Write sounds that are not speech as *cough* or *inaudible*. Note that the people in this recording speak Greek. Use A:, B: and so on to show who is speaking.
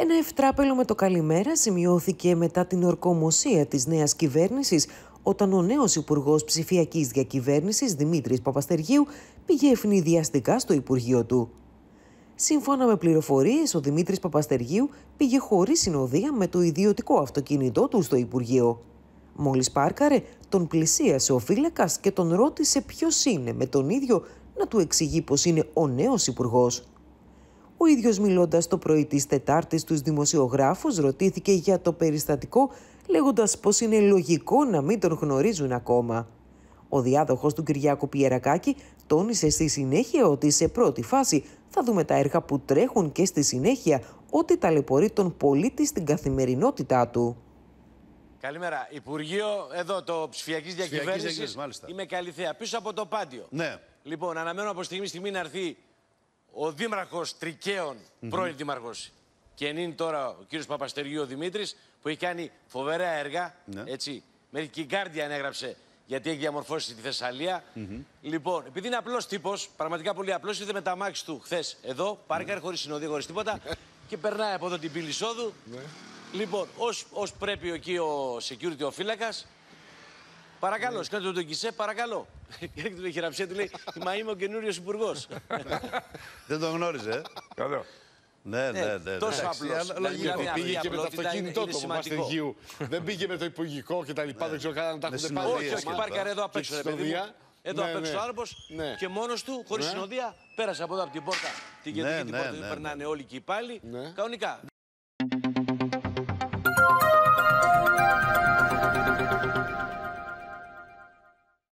A: Ένα ευτράπελο με το καλημέρα σημειώθηκε μετά την ορκομοσία της νέας κυβέρνησης όταν ο νέος Υπουργός Ψηφιακής Διακυβέρνησης Δημήτρης Παπαστεργίου πήγε ευνηδιαστικά στο Υπουργείο του. Σύμφωνα με πληροφορίες, ο Δημήτρης Παπαστεργίου πήγε χωρίς συνοδεία με το ιδιωτικό αυτοκίνητό του στο Υπουργείο. Μόλις πάρκαρε, τον πλησίασε ο φύλακας και τον ρώτησε ποιος είναι με τον ίδιο να του εξηγεί πως είναι ο νέος Υπουργός. Ο ίδιος μιλώντας το πρωί της Τετάρτης στους Δημοσιογράφους ρωτήθηκε για το περιστατικό λέγοντας πως είναι λογικό να μην τον γνωρίζουν ακόμα. Ο διάδοχος του Κυριάκου Πιερακάκη τόνισε στη συνέχεια ότι σε πρώτη φάση θα δούμε τα έργα που τρέχουν και στη συνέχεια ότι ταλαιπωρεί τον πολίτη στην καθημερινότητά του.
B: Καλημέρα. Υπουργείο εδώ το ψηφιακής διακυβέρνηση. Είμαι καλυθέα πίσω από το πάντιο. Ναι. Λοιπόν, αναμένω από στιγμή στιγμή να έρθει ο Δήμαρχος Τρικαίων, mm πρώην Δήμαρχος, και είναι τώρα ο κύριος Παπαστεριού ο Δημήτρης, που έχει κάνει φοβερά έργα. Ναι. Έτσι. Μερική Γκάρντια ανέγραψε γιατί έχει διαμορφώσει τη Θεσσαλία. Mm -hmm. Λοιπόν, επειδή είναι απλός τύπος, πραγματικά πολύ απλός, είδε με τα μάξι του χθες εδώ, πάρκαρ, ναι. mm -hmm. χωρίς συνοδεία, χωρίς τίποτα, ναι. και περνάει από εδώ την πύλη εισόδου. Mm Λοιπόν, ως πρέπει εκεί ο security ο φύλακας, Παρακαλώ, σκάτω τον Κισέ, παρακαλώ. Γιατί *laughs* του λέει χειραψία, του λέει Μα είμαι ο καινούριος υπουργός. *laughs* Δεν τον γνώριζε. Ε. Καλό. Ναι, ναι, ε, ναι, ναι. Τόσο απλός. Δηλαδή, γιατί δηλαδή, Πήγε και με το αυτοκίνητό του Μαστεγίου. Δεν πήγε με το υπουργικό και τα λοιπά. Ναι. Δεν ξέρω καν αν τα έχουν πάρει. Όχι, όχι, πάρκαρε εδώ απ' έξω. Εδώ απ' ναι, έξω ο άνθρωπο και μόνος του, χωρίς συνοδεία, πέρασε από εδώ από την πόρτα. Την κεντρική την πόρτα. Περνάνε όλοι και οι πάλι. Κανονικά.